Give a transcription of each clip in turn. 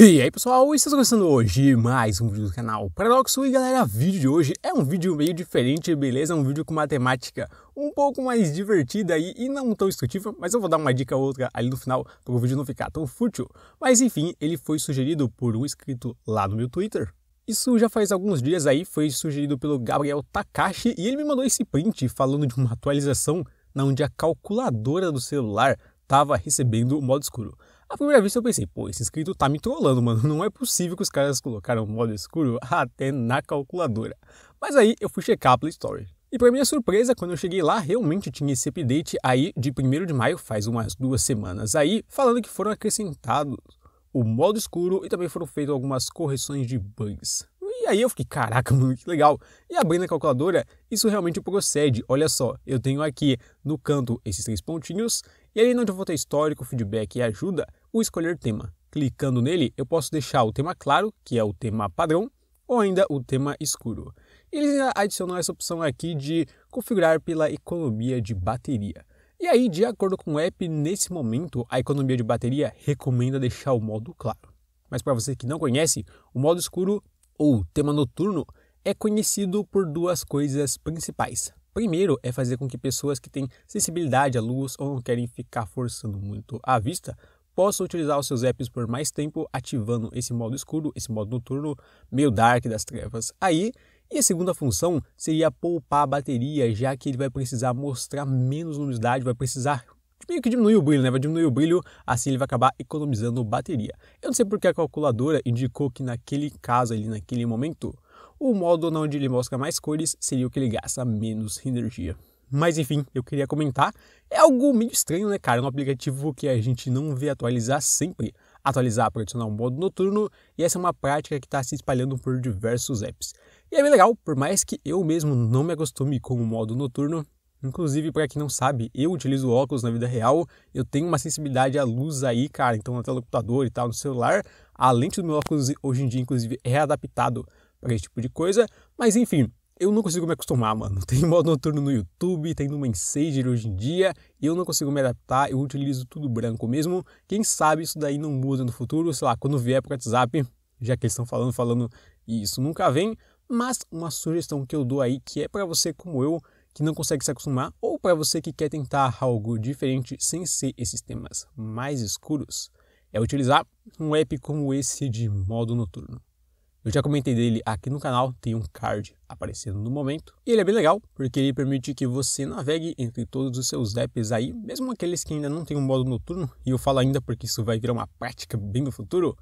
E aí pessoal, estão começando hoje mais um vídeo do canal Paradoxo e galera, o vídeo de hoje é um vídeo meio diferente, beleza? É um vídeo com matemática um pouco mais divertida aí e não tão instrutiva, mas eu vou dar uma dica ou outra ali no final para o vídeo não ficar tão fútil. Mas enfim, ele foi sugerido por um inscrito lá no meu Twitter, isso já faz alguns dias aí, foi sugerido pelo Gabriel Takashi e ele me mandou esse print falando de uma atualização na onde a calculadora do celular estava recebendo o modo escuro. A primeira vez eu pensei, pô, esse inscrito tá me trollando, mano. Não é possível que os caras colocaram modo escuro até na calculadora. Mas aí eu fui checar a Play Store. E para minha surpresa, quando eu cheguei lá, realmente tinha esse update aí de 1 de maio, faz umas duas semanas aí, falando que foram acrescentados o modo escuro e também foram feitas algumas correções de bugs. E aí eu fiquei, caraca, mano, que legal. E abrindo a calculadora, isso realmente procede. Olha só, eu tenho aqui no canto esses três pontinhos e aí, então vou ter Histórico, feedback e ajuda o escolher tema. Clicando nele, eu posso deixar o tema claro, que é o tema padrão, ou ainda o tema escuro. Eles ainda adicionam essa opção aqui de configurar pela economia de bateria. E aí, de acordo com o app, nesse momento, a economia de bateria recomenda deixar o modo claro. Mas para você que não conhece, o modo escuro ou tema noturno é conhecido por duas coisas principais: Primeiro é fazer com que pessoas que têm sensibilidade à luz ou não querem ficar forçando muito a vista possam utilizar os seus apps por mais tempo ativando esse modo escuro, esse modo noturno, meio dark das trevas. Aí e a segunda função seria poupar a bateria, já que ele vai precisar mostrar menos luminosidade, vai precisar meio que diminuir o brilho, né? Vai diminuir o brilho, assim ele vai acabar economizando bateria. Eu não sei porque a calculadora indicou que naquele caso ali, naquele momento, o modo onde ele mostra mais cores seria o que ele gasta menos energia. Mas enfim, eu queria comentar. É algo meio estranho, né, cara? Um aplicativo que a gente não vê atualizar sempre. Atualizar para adicionar um modo noturno, e essa é uma prática que está se espalhando por diversos apps. E é bem legal, por mais que eu mesmo não me acostume com o modo noturno. Inclusive, para quem não sabe, eu utilizo óculos na vida real, eu tenho uma sensibilidade à luz aí, cara, então na tela do computador e tal, no celular, a lente do meu óculos hoje em dia, inclusive, é adaptado para esse tipo de coisa. Mas enfim, eu não consigo me acostumar, mano. Tem modo noturno no YouTube, tem no Messenger hoje em dia, e eu não consigo me adaptar, eu utilizo tudo branco mesmo. Quem sabe isso daí não muda no futuro, sei lá, quando vier para o WhatsApp, já que eles estão falando, falando, e isso nunca vem. Mas uma sugestão que eu dou aí, que é para você como eu, que não consegue se acostumar, ou para você que quer tentar algo diferente sem ser esses temas mais escuros, é utilizar um app como esse de modo noturno. Eu já comentei dele aqui no canal, tem um card aparecendo no momento. E ele é bem legal, porque ele permite que você navegue entre todos os seus apps aí, mesmo aqueles que ainda não tem um modo noturno, e eu falo ainda porque isso vai virar uma prática bem no futuro,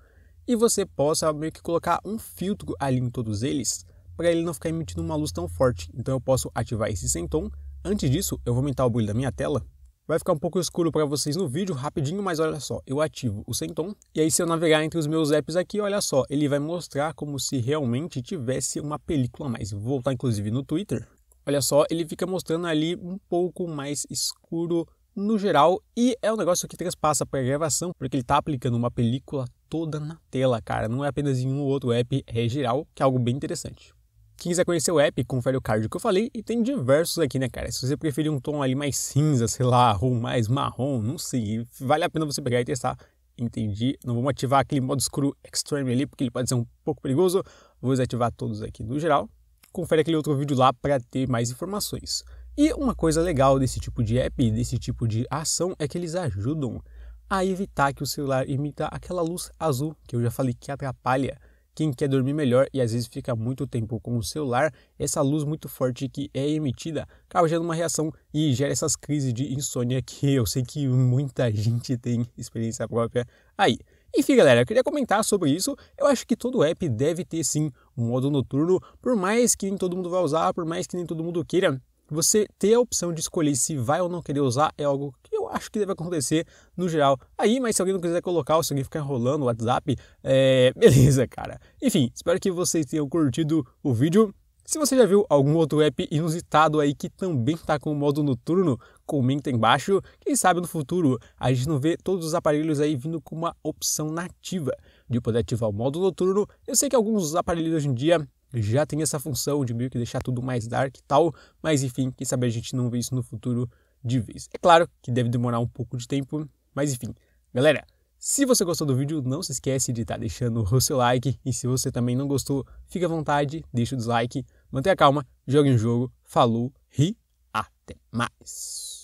e você possa meio que colocar um filtro ali em todos eles, para ele não ficar emitindo uma luz tão forte. Então eu posso ativar esse sem tom. Antes disso, eu vou aumentar o brilho da minha tela Vai ficar um pouco escuro para vocês no vídeo, rapidinho, mas olha só, eu ativo o sem tom. E aí se eu navegar entre os meus apps aqui, olha só, ele vai mostrar como se realmente tivesse uma película a mais. Vou voltar inclusive no Twitter. Olha só, ele fica mostrando ali um pouco mais escuro no geral e é um negócio que transpassa para a gravação, porque ele está aplicando uma película toda na tela, cara. Não é apenas em um ou outro app, é geral, que é algo bem interessante. Quem quiser é conhecer o app, confere o card que eu falei e tem diversos aqui, né, cara? Se você preferir um tom ali mais cinza, sei lá, ou mais marrom, não sei, vale a pena você pegar e testar. Entendi. Não vou ativar aquele modo escuro extreme ali, porque ele pode ser um pouco perigoso. Vou desativar todos aqui no geral. Confere aquele outro vídeo lá para ter mais informações. E uma coisa legal desse tipo de app, desse tipo de ação, é que eles ajudam a evitar que o celular emita aquela luz azul que eu já falei que atrapalha quem quer dormir melhor e às vezes fica muito tempo com o celular, essa luz muito forte que é emitida acaba gerando uma reação e gera essas crises de insônia que eu sei que muita gente tem experiência própria aí. Enfim, galera, eu queria comentar sobre isso. Eu acho que todo app deve ter sim um modo noturno, por mais que nem todo mundo vai usar, por mais que nem todo mundo queira. Você ter a opção de escolher se vai ou não querer usar é algo acho que deve acontecer no geral aí, mas se alguém não quiser colocar, se alguém ficar enrolando o WhatsApp, é... beleza, cara. Enfim, espero que vocês tenham curtido o vídeo. Se você já viu algum outro app inusitado aí que também está com o modo noturno, comenta embaixo. Quem sabe no futuro a gente não vê todos os aparelhos aí vindo com uma opção nativa de poder ativar o modo noturno. Eu sei que alguns aparelhos hoje em dia já tem essa função de meio que deixar tudo mais dark e tal, mas enfim, quem sabe a gente não vê isso no futuro de vez. É claro que deve demorar um pouco de tempo, mas enfim. Galera, se você gostou do vídeo, não se esquece de estar tá deixando o seu like. E se você também não gostou, fica à vontade, deixa o dislike, mantenha calma, jogue um jogo, falou, ri, até mais.